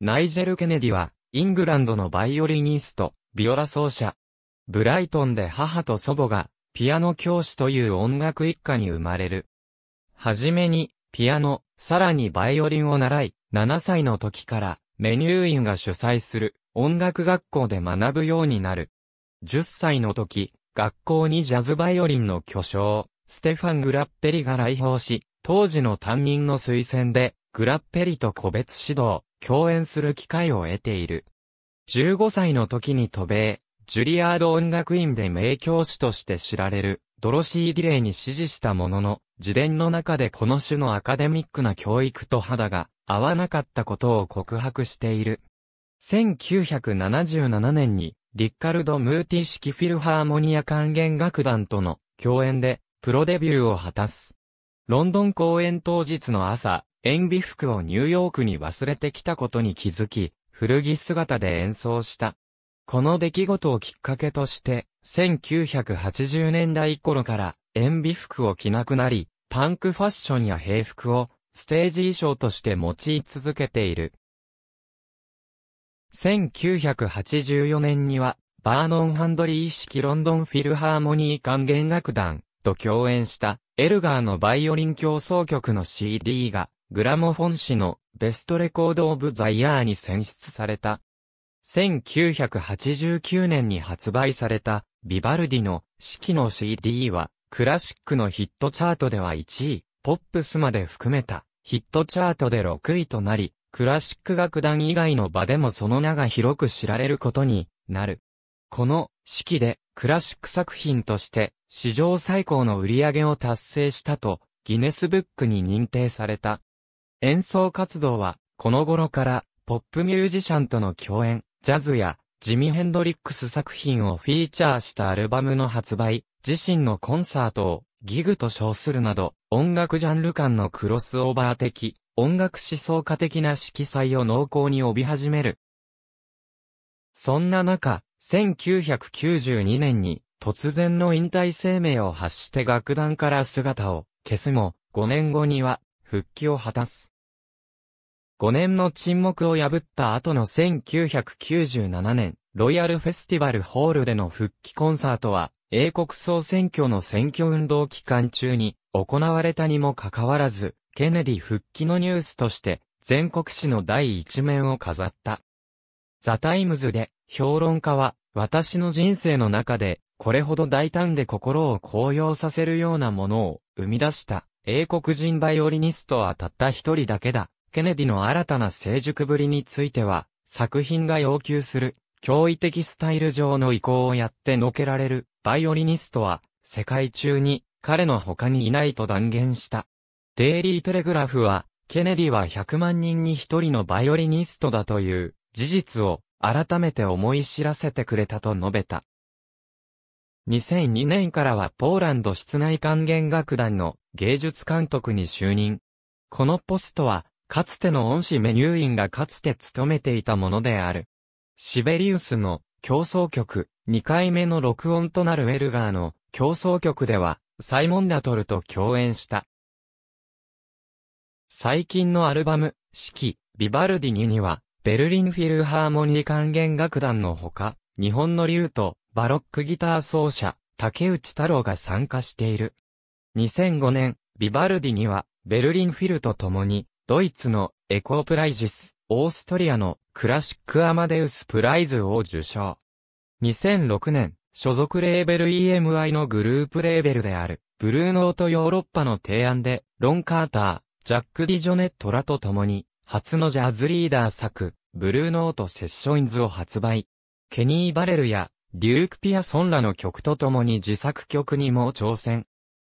ナイジェル・ケネディは、イングランドのバイオリニスト、ビオラ奏者。ブライトンで母と祖母が、ピアノ教師という音楽一家に生まれる。はじめに、ピアノ、さらにバイオリンを習い、7歳の時から、メニューインが主催する、音楽学校で学ぶようになる。10歳の時、学校にジャズバイオリンの巨匠、ステファン・グラッペリが来訪し、当時の担任の推薦で、グラッペリと個別指導、共演する機会を得ている。15歳の時に渡米、ジュリアード音楽院で名教師として知られる、ドロシー・ディレイに指示したものの、自伝の中でこの種のアカデミックな教育と肌が合わなかったことを告白している。1977年に、リッカルド・ムーティ式フィルハーモニア管弦楽団との共演で、プロデビューを果たす。ロンドン公演当日の朝、演尾服をニューヨークに忘れてきたことに気づき、古着姿で演奏した。この出来事をきっかけとして、1980年代頃から演尾服を着なくなり、パンクファッションや平服をステージ衣装として用い続けている。1984年には、バーノン・ハンドリー式ロンドンフィルハーモニー管弦楽団と共演したエルガーのバイオリン協奏曲の CD がグラモフォン誌のベストレコードオブザイヤーに選出された。1989年に発売されたビバルディの四季の CD はクラシックのヒットチャートでは1位、ポップスまで含めたヒットチャートで6位となり、クラシック楽団以外の場でもその名が広く知られることになる。この式でクラシック作品として史上最高の売り上げを達成したとギネスブックに認定された。演奏活動は、この頃から、ポップミュージシャンとの共演、ジャズや、ジミ・ヘンドリックス作品をフィーチャーしたアルバムの発売、自身のコンサートを、ギグと称するなど、音楽ジャンル間のクロスオーバー的、音楽思想家的な色彩を濃厚に帯び始める。そんな中、1992年に突然の引退声明を発して楽団から姿を消すも、5年後には復帰を果たす。5年の沈黙を破った後の1997年、ロイヤルフェスティバルホールでの復帰コンサートは、英国総選挙の選挙運動期間中に行われたにもかかわらず、ケネディ復帰のニュースとして、全国紙の第一面を飾った。ザ・タイムズで、評論家は、私の人生の中で、これほど大胆で心を高揚させるようなものを生み出した。英国人バイオリニストはたった一人だけだ。ケネディの新たな成熟ぶりについては、作品が要求する、驚異的スタイル上の移行をやってのけられる、バイオリニストは、世界中に、彼の他にいないと断言した。デイリーテレグラフは、ケネディは100万人に一人のバイオリニストだという、事実を、改めて思い知らせてくれたと述べた。2002年からはポーランド室内管弦楽団の芸術監督に就任。このポストは、かつての恩師メニューインがかつて務めていたものである。シベリウスの競争曲、2回目の録音となるエルガーの競争曲では、サイモン・ラトルと共演した。最近のアルバム、四季、ビバルディニには、ベルリンフィルハーモニー管弦楽団のほか、日本の竜と、バロックギター奏者、竹内太郎が参加している。2005年、ビバルディには、ベルリンフィルと共に、ドイツのエコープライジス、オーストリアのクラシックアマデウスプライズを受賞。2006年、所属レーベル EMI のグループレーベルである、ブルーノートヨーロッパの提案で、ロン・カーター、ジャック・ディ・ジョネットらと共に、初のジャズリーダー作、ブルーノート・セッションズを発売。ケニー・バレルや、デューク・ピアソンらの曲と共に自作曲にも挑戦。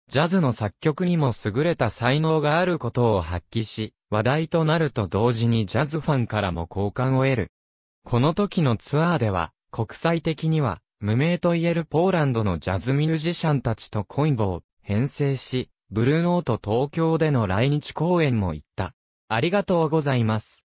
ジャズの作曲にも優れた才能があることを発揮し、話題となると同時にジャズファンからも好感を得る。この時のツアーでは、国際的には、無名と言えるポーランドのジャズミュージシャンたちとコインボを編成し、ブルーノート東京での来日公演も行った。ありがとうございます。